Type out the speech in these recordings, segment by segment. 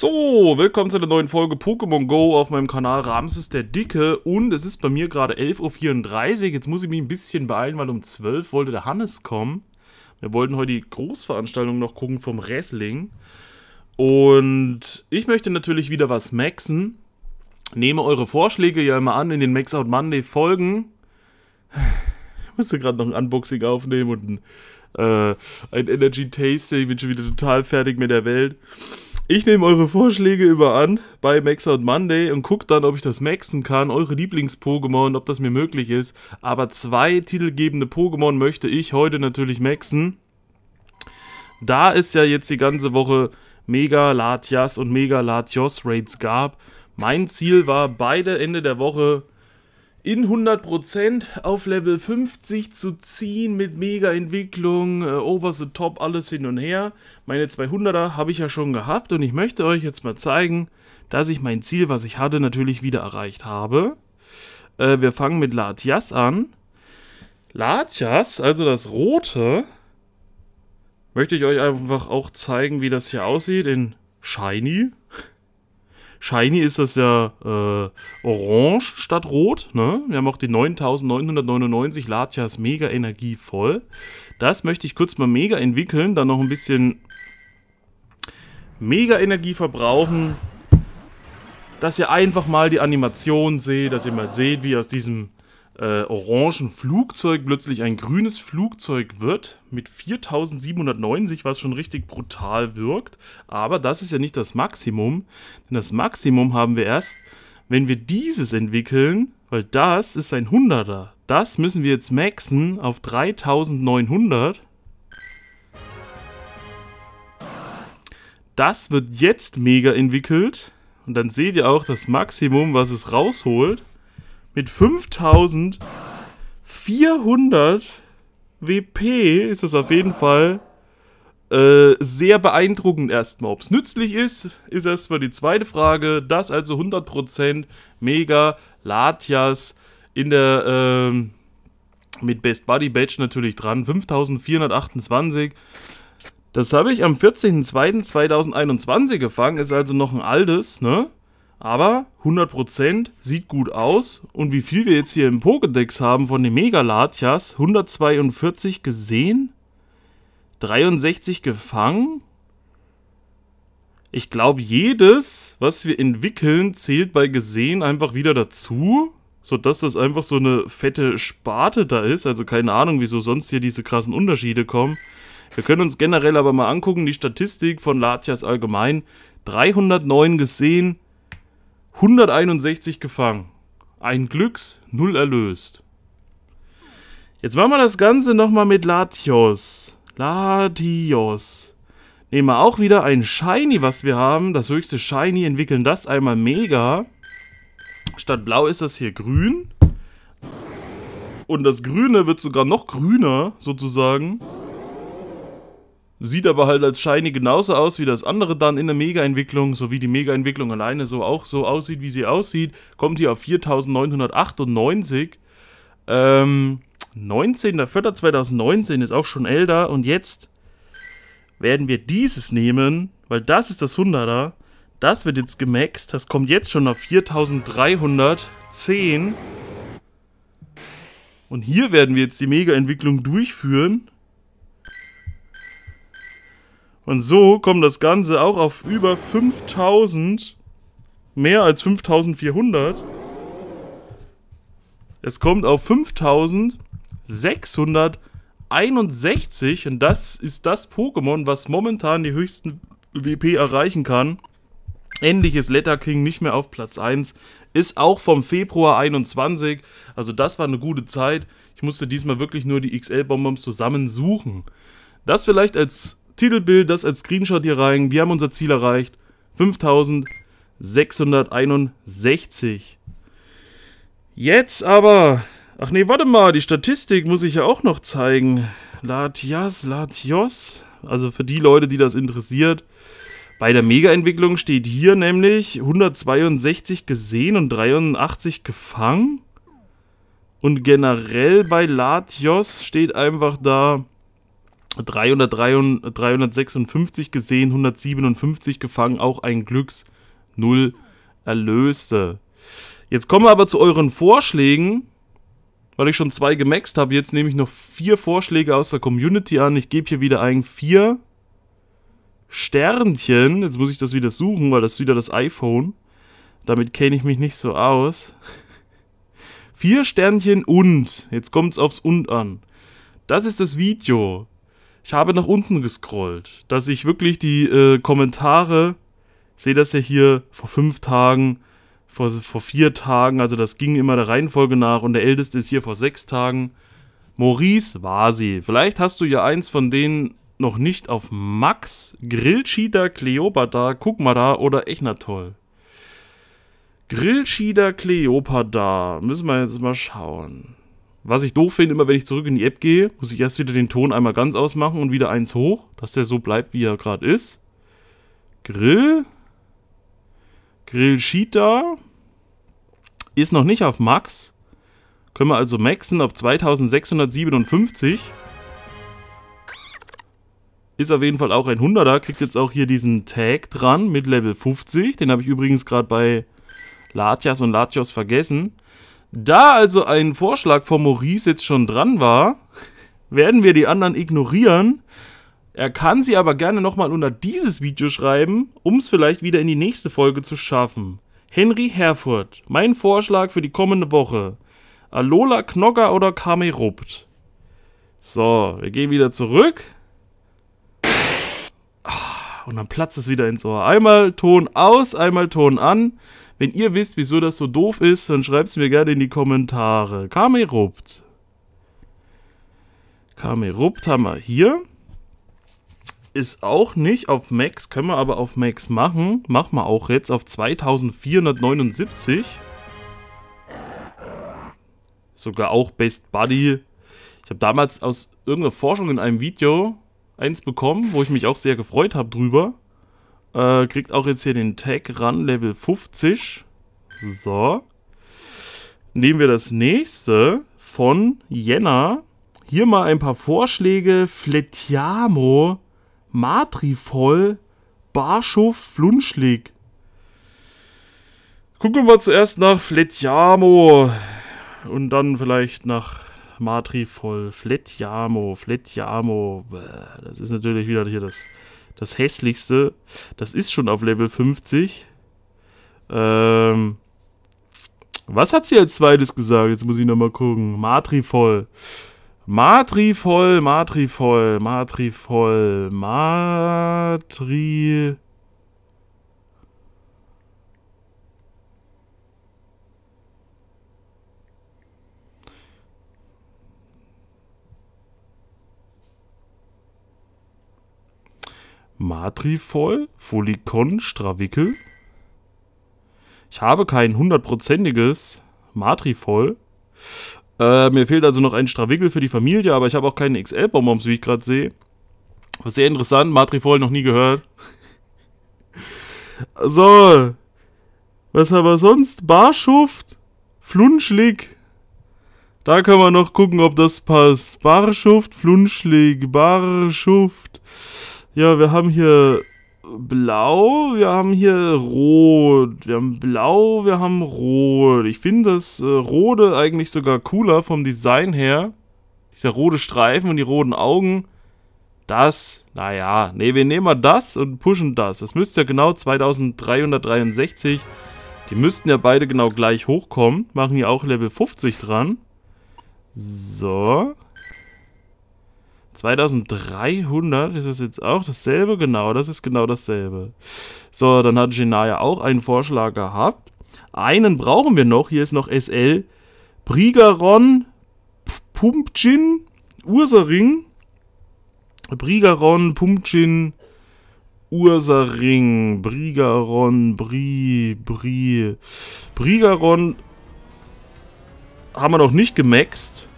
So, willkommen zu einer neuen Folge Pokémon Go auf meinem Kanal Ramses der Dicke und es ist bei mir gerade 11.34 Uhr, jetzt muss ich mich ein bisschen beeilen, weil um 12 wollte der Hannes kommen. Wir wollten heute die Großveranstaltung noch gucken vom Wrestling und ich möchte natürlich wieder was maxen. Nehme eure Vorschläge ja immer an in den Max Out Monday Folgen. Ich musste gerade noch ein Unboxing aufnehmen und ein, äh, ein Energy Tasting, ich bin schon wieder total fertig mit der Welt. Ich nehme eure Vorschläge über an bei Max Out Monday und gucke dann, ob ich das maxen kann, eure Lieblings-Pokémon, ob das mir möglich ist. Aber zwei titelgebende Pokémon möchte ich heute natürlich maxen. Da es ja jetzt die ganze Woche Mega Latias und Mega Latios Raids gab, mein Ziel war, beide Ende der Woche in 100% auf Level 50 zu ziehen mit Mega-Entwicklung, äh, over the top, alles hin und her. Meine 200er habe ich ja schon gehabt und ich möchte euch jetzt mal zeigen, dass ich mein Ziel, was ich hatte, natürlich wieder erreicht habe. Äh, wir fangen mit Latias an. Latias, also das Rote, möchte ich euch einfach auch zeigen, wie das hier aussieht in Shiny. Shiny ist das ja äh, orange statt rot. Ne? Wir haben auch die 9999 Latias Mega Energie voll. Das möchte ich kurz mal mega entwickeln, dann noch ein bisschen mega Energie verbrauchen. Dass ihr einfach mal die Animation seht, dass ihr mal seht, wie aus diesem äh, orangen Flugzeug plötzlich ein grünes Flugzeug wird mit 4790, was schon richtig brutal wirkt. Aber das ist ja nicht das Maximum, denn das Maximum haben wir erst, wenn wir dieses entwickeln, weil das ist ein 100er. Das müssen wir jetzt maxen auf 3900. Das wird jetzt mega entwickelt. Und dann seht ihr auch das Maximum, was es rausholt mit 5400 WP ist das auf jeden Fall äh, sehr beeindruckend erstmal. Ob es nützlich ist, ist erstmal die zweite Frage. Das also 100% Mega Latias in der äh, mit Best Buddy Badge natürlich dran. 5428. Das habe ich am 14.02.2021 gefangen, ist also noch ein altes, ne? Aber 100% sieht gut aus. Und wie viel wir jetzt hier im Pokédex haben von den Megalatjas, 142 gesehen, 63 gefangen. Ich glaube, jedes, was wir entwickeln, zählt bei gesehen einfach wieder dazu. Sodass das einfach so eine fette Sparte da ist. Also keine Ahnung, wieso sonst hier diese krassen Unterschiede kommen. Wir können uns generell aber mal angucken, die Statistik von Latias allgemein. 309 gesehen, 161 gefangen. Ein Glücks, null erlöst. Jetzt machen wir das Ganze nochmal mit Latios. Latios. Nehmen wir auch wieder ein Shiny, was wir haben. Das höchste Shiny, entwickeln das einmal Mega. Statt Blau ist das hier Grün. Und das Grüne wird sogar noch grüner, sozusagen. Sieht aber halt als Shiny genauso aus wie das andere dann in der Mega-Entwicklung, so wie die Mega-Entwicklung alleine so auch so aussieht, wie sie aussieht, kommt hier auf 4998. Ähm, 19.04.2019 ist auch schon älter und jetzt werden wir dieses nehmen, weil das ist das 100er. Das wird jetzt gemaxt, das kommt jetzt schon auf 4310. Und hier werden wir jetzt die Mega-Entwicklung durchführen. Und so kommt das Ganze auch auf über 5000, mehr als 5400. Es kommt auf 5661 und das ist das Pokémon, was momentan die höchsten WP erreichen kann. Ähnliches ist Letter King nicht mehr auf Platz 1. Ist auch vom Februar 21. Also das war eine gute Zeit. Ich musste diesmal wirklich nur die XL-Bonbons zusammensuchen. Das vielleicht als Titelbild, das als Screenshot hier rein. Wir haben unser Ziel erreicht. 5661. Jetzt aber. Ach nee, warte mal, die Statistik muss ich ja auch noch zeigen. Latias, Latios. Also für die Leute, die das interessiert. Bei der Mega-Entwicklung steht hier nämlich 162 gesehen und 83 gefangen. Und generell bei Latios steht einfach da 356 gesehen, 157 gefangen, auch ein Glücks 0 erlöste. Jetzt kommen wir aber zu euren Vorschlägen, weil ich schon zwei gemaxt habe. Jetzt nehme ich noch vier Vorschläge aus der Community an. Ich gebe hier wieder ein vier Sternchen. Jetzt muss ich das wieder suchen, weil das ist wieder das iPhone. Damit kenne ich mich nicht so aus. Vier Sternchen und, jetzt kommt es aufs und an. Das ist das Video ich habe nach unten gescrollt, dass ich wirklich die äh, Kommentare, sehe das ja hier vor fünf Tagen, vor, vor vier Tagen, also das ging immer der Reihenfolge nach und der älteste ist hier vor sechs Tagen. Maurice Vasi, vielleicht hast du ja eins von denen noch nicht auf Max, Grillschieder, Kleopatra, da, oder Echnatoll. Grillschieder, Kleopatra, müssen wir jetzt mal schauen. Was ich doof finde, immer wenn ich zurück in die App gehe, muss ich erst wieder den Ton einmal ganz ausmachen und wieder eins hoch, dass der so bleibt, wie er gerade ist. Grill. Grill Cheetah. Ist noch nicht auf Max. Können wir also maxen auf 2657. Ist auf jeden Fall auch ein 100er. Kriegt jetzt auch hier diesen Tag dran mit Level 50. Den habe ich übrigens gerade bei Latias und Latios vergessen. Da also ein Vorschlag von Maurice jetzt schon dran war, werden wir die anderen ignorieren. Er kann sie aber gerne nochmal unter dieses Video schreiben, um es vielleicht wieder in die nächste Folge zu schaffen. Henry Herford, mein Vorschlag für die kommende Woche. Alola Knogger oder Kamerupt? So, wir gehen wieder zurück. Ah, und dann platzt es wieder ins Ohr. Einmal Ton aus, einmal Ton an. Wenn ihr wisst, wieso das so doof ist, dann schreibt es mir gerne in die Kommentare. Kamerupt. Kamerupt haben wir hier. Ist auch nicht auf Max, können wir aber auf Max machen. Machen wir auch jetzt auf 2479. Sogar auch Best Buddy. Ich habe damals aus irgendeiner Forschung in einem Video eins bekommen, wo ich mich auch sehr gefreut habe drüber. Äh, kriegt auch jetzt hier den Tag ran, Level 50. So. Nehmen wir das nächste von Jenna. Hier mal ein paar Vorschläge. Fletiamo, Matrifol, Barschuf, Flunschlig. Gucken wir zuerst nach Fletiamo und dann vielleicht nach Matrifol. Fletiamo, Fletiamo. Das ist natürlich wieder hier das das hässlichste, das ist schon auf Level 50. Ähm, was hat sie als zweites gesagt? Jetzt muss ich nochmal gucken. Matrivoll. Matrivoll, Matrivoll, Matrivoll, Matri... Matrifol, Folicon, Stravickel. Ich habe kein hundertprozentiges Matrifol. Äh, mir fehlt also noch ein Stravickel für die Familie, aber ich habe auch keinen XL-Bonbons, wie ich gerade sehe. Was sehr interessant, Matrifol noch nie gehört. so. Was haben wir sonst? Barschuft? Flunschlig? Da können wir noch gucken, ob das passt. Barschuft, Flunschlig, Barschuft. Ja, wir haben hier äh, blau, wir haben hier rot, wir haben blau, wir haben rot. Ich finde das äh, rote eigentlich sogar cooler vom Design her. Dieser rote Streifen und die roten Augen. Das, naja, nee, wir nehmen mal das und pushen das. Das müsste ja genau 2363. Die müssten ja beide genau gleich hochkommen. Machen hier auch Level 50 dran. So, 2300 ist es jetzt auch dasselbe? Genau, das ist genau dasselbe. So, dann hat Genaya auch einen Vorschlag gehabt. Einen brauchen wir noch. Hier ist noch SL. Brigaron, Pumpchin, Ursaring. Brigaron, Pumpchin, Ursaring. Brigaron, Bri, Bri. Brigaron haben wir noch nicht gemaxt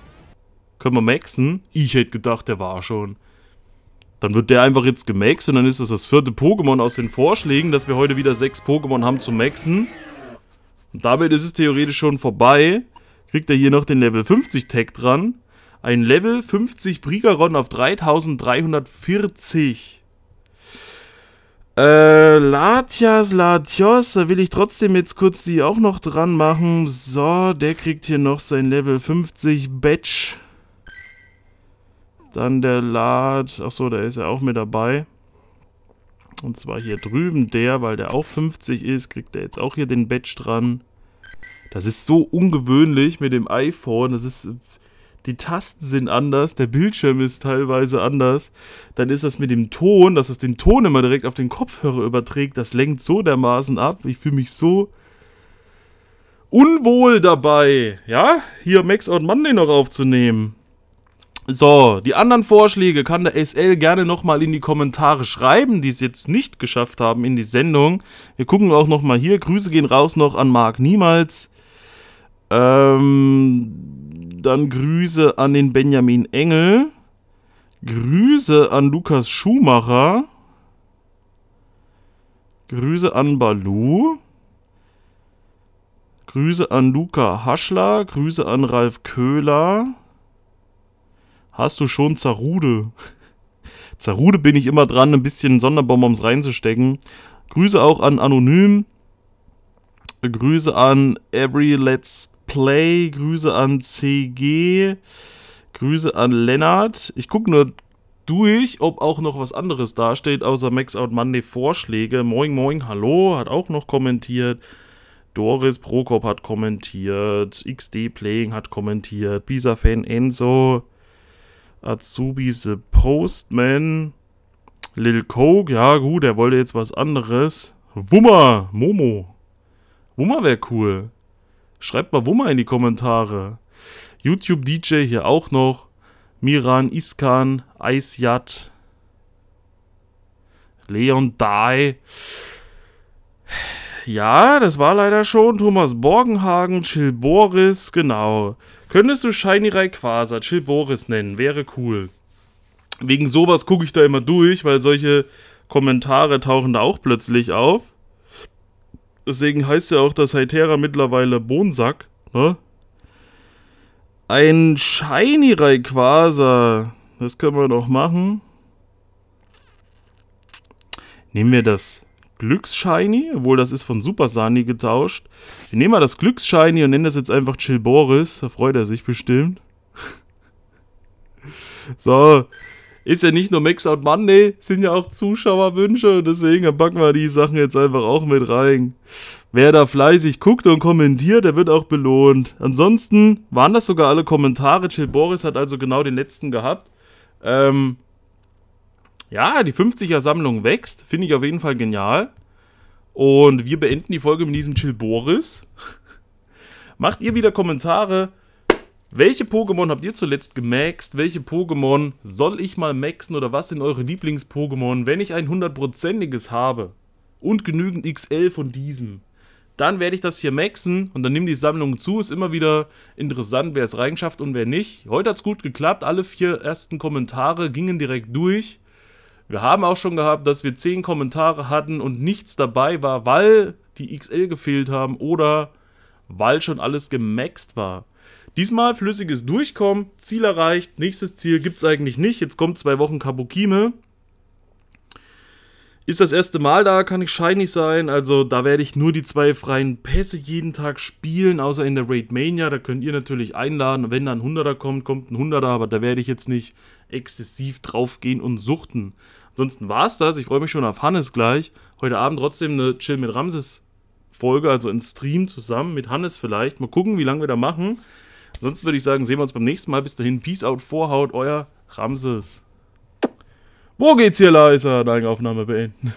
können wir maxen? Ich hätte gedacht, der war schon. Dann wird der einfach jetzt gemaxt und dann ist das das vierte Pokémon aus den Vorschlägen, dass wir heute wieder sechs Pokémon haben zu maxen. Und damit ist es theoretisch schon vorbei. Kriegt er hier noch den Level 50 Tag dran. Ein Level 50 Brigaron auf 3340. Äh, Latias, Latios, da will ich trotzdem jetzt kurz die auch noch dran machen. So, der kriegt hier noch sein Level 50 Batch. Dann der Lad, achso, der ist ja auch mit dabei. Und zwar hier drüben der, weil der auch 50 ist, kriegt der jetzt auch hier den Badge dran. Das ist so ungewöhnlich mit dem iPhone. Das ist. Die Tasten sind anders, der Bildschirm ist teilweise anders. Dann ist das mit dem Ton, dass es den Ton immer direkt auf den Kopfhörer überträgt. Das lenkt so dermaßen ab. Ich fühle mich so unwohl dabei, ja, hier Max und Monday noch aufzunehmen. So, die anderen Vorschläge kann der SL gerne nochmal in die Kommentare schreiben, die es jetzt nicht geschafft haben in die Sendung. Wir gucken auch nochmal hier. Grüße gehen raus noch an Marc Niemals. Ähm, dann Grüße an den Benjamin Engel. Grüße an Lukas Schumacher. Grüße an Balu. Grüße an Luca Haschler. Grüße an Ralf Köhler. Hast du schon Zarude? Zarude bin ich immer dran, ein bisschen Sonderbonbons reinzustecken. Grüße auch an Anonym. Grüße an Every Let's Play. Grüße an CG. Grüße an Lennart. Ich gucke nur durch, ob auch noch was anderes dasteht, außer Max Out Monday Vorschläge. Moin, moin, hallo, hat auch noch kommentiert. Doris Prokop hat kommentiert. XD Playing hat kommentiert. Pisa Fan Enzo. Azubi the äh, Postman. Lil Coke, ja gut, er wollte jetzt was anderes. Wummer, Momo. Wummer wäre cool. Schreibt mal Wummer in die Kommentare. YouTube DJ hier auch noch. Miran Iskan, Eisjat. Leon Die. Ja, das war leider schon Thomas Borgenhagen, Chill Boris, genau. Könntest du Shiny Rai Quasar, Chill Boris nennen, wäre cool. Wegen sowas gucke ich da immer durch, weil solche Kommentare tauchen da auch plötzlich auf. Deswegen heißt ja auch das Hytera mittlerweile Bonsack, ne? Ein Shiny Rai das können wir doch machen. Nehmen wir das Glücksshiny, obwohl das ist von Super Sani getauscht. Wir nehmen mal das Glücksshiny und nennen das jetzt einfach Chill Boris. Da freut er sich bestimmt. so. Ist ja nicht nur Max Out Monday, sind ja auch Zuschauerwünsche. Und deswegen packen wir die Sachen jetzt einfach auch mit rein. Wer da fleißig guckt und kommentiert, der wird auch belohnt. Ansonsten waren das sogar alle Kommentare. Chill Boris hat also genau den letzten gehabt. Ähm, ja, die 50er-Sammlung wächst. Finde ich auf jeden Fall genial. Und wir beenden die Folge mit diesem Chill Boris. Macht ihr wieder Kommentare. Welche Pokémon habt ihr zuletzt gemaxt? Welche Pokémon soll ich mal maxen oder was sind eure Lieblings-Pokémon? Wenn ich ein hundertprozentiges habe und genügend XL von diesem, dann werde ich das hier maxen und dann nimmt die Sammlung zu. Ist immer wieder interessant, wer es reinschafft und wer nicht. Heute hat es gut geklappt. Alle vier ersten Kommentare gingen direkt durch. Wir haben auch schon gehabt, dass wir 10 Kommentare hatten und nichts dabei war, weil die XL gefehlt haben oder weil schon alles gemaxt war. Diesmal flüssiges Durchkommen, Ziel erreicht, nächstes Ziel gibt es eigentlich nicht. Jetzt kommt zwei Wochen Kabukime. Ist das erste Mal da, kann ich shiny sein. Also da werde ich nur die zwei freien Pässe jeden Tag spielen, außer in der Raid Mania. Da könnt ihr natürlich einladen. Wenn da ein 100er kommt, kommt ein 100er, aber da werde ich jetzt nicht exzessiv draufgehen und suchten. Ansonsten war es das. Ich freue mich schon auf Hannes gleich. Heute Abend trotzdem eine Chill mit Ramses Folge, also ein Stream zusammen mit Hannes vielleicht. Mal gucken, wie lange wir da machen. Ansonsten würde ich sagen, sehen wir uns beim nächsten Mal. Bis dahin, Peace out, Vorhaut, euer Ramses. Wo geht's hier leiser? Deine Aufnahme beenden.